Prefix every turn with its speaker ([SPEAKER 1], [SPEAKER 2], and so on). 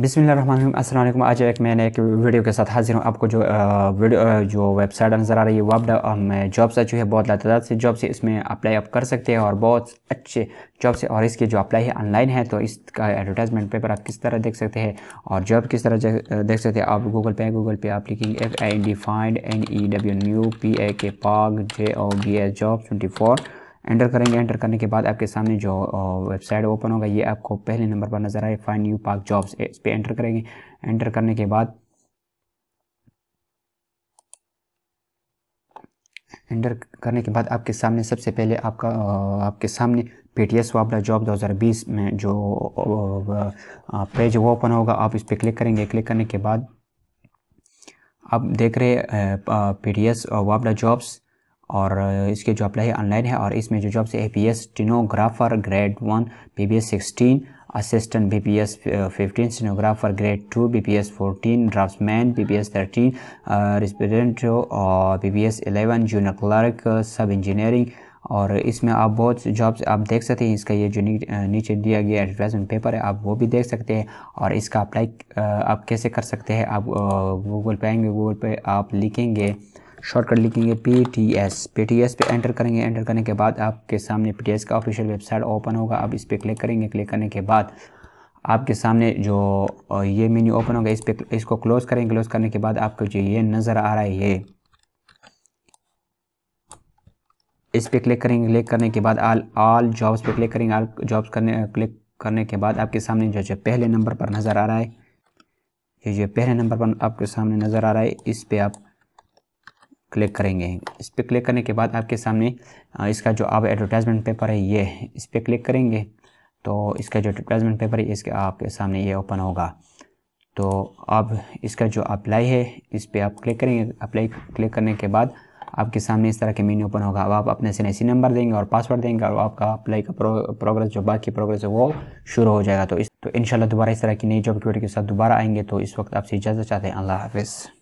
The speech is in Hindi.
[SPEAKER 1] बिसमीम अल्लाम आज एक मैंने एक वीडियो के साथ हाजिर हूँ आपको जो वीडियो जो वेबसाइट नज़र आ रही है वब में जॉब्स जो है बहुत लातादाद से जॉब से इसमें अप्लाई आप कर सकते हैं और बहुत अच्छे जॉब से और इसकी जो अप्लाई है ऑनलाइन है तो इसका एडवर्टाइजमेंट पेपर आप किस तरह देख सकते हैं और जॉब किस तरह देख सकते हैं आप गूगल पे गूगल पे आप लिखेंगे F I D find N E W new P A K पाग J O B S job twenty four enter करेंगे एंटर करने के बाद आपके सामने जो वेबसाइट ओपन होगा ये आपको पहले नंबर पर नज़र आए फाइन न्यू पार्क जॉब्स इस पर एंटर करेंगे एंटर करने के बाद एंटर करने के बाद आपके सामने सबसे पहले आपका आपके सामने पी टी एस वापला जॉब 2020 में जो पेज वो ओपन होगा आप इस पर क्लिक करेंगे क्लिक करने के बाद आप देख रहे हैं पी टी एस वापला जॉब्स और इसके जो अप्लाई ऑनलाइन है और इसमें जो जॉब्स है P S stenographer grade one B B S sixteen assistant B P S fifteen stenographer grade two B P S fourteen draftsman B P S thirteen respondent और B P S eleven junior clerk sub engineering और इसमें आप बहुत जॉब्स आप देख सकते हैं इसका ये जो uh, नीचे दिया गया एडवर्टाइजमेंट पेपर है आप वो भी देख सकते हैं और इसका अप्लाई uh, आप कैसे कर सकते हैं आप गूगल uh, पे आएंगे गूगल पे आप लिखेंगे शॉर्टकट लिखेंगे P T S P T S पे एंटर करेंगे एंटर करने के बाद आपके सामने पी टी एस का ऑफिशियल वेबसाइट ओपन होगा आप इस पर क्लिक करेंगे क्लिक करने के बाद आपके सामने जो ये मेन्यू ओपन होगा इस पर इसको क्लोज़ करेंगे क्लोज़ करने के बाद आपको जो ये नज़र आ रहा है ये इस पर क्लिक करेंगे क्लिक करने के बाद आल आल जॉब्स पे क्लिक करेंगे आल जॉब्स करने क्लिक करने के बाद आपके सामने जो जो पहले नंबर पर नज़र आ रहा है ये जो पहले नंबर पर आपके सामने नज़र आ रहा है इस पर आप क्लिक करेंगे इस पर क्लिक करने के बाद आपके सामने इसका जो आप एडवर्टाइजमेंट पेपर है ये इस पर क्लिक करेंगे तो इसका जो एडवर्टाइजमेंट पेपर है इसके आपके सामने ये ओपन होगा तो अब इसका जो अप्लाई है इस पर आप क्लिक करेंगे अप्लाई क्लिक करने के बाद आपके सामने इस तरह के मेन्यू ओपन होगा अब आप अपने से सी नंबर देंगे और पासवर्ड देंगे और आपका अप्लाई का प्रो, प्रोग्रेस जो बाकी प्रोग्रेस है वो शुरू हो जाएगा तो इस तो इंशाल्लाह दोबारा इस तरह की नई जॉब के साथ दोबारा आएंगे तो इस वक्त आपसे इजाज़त चाहते हैं अल्लाह हाफिज़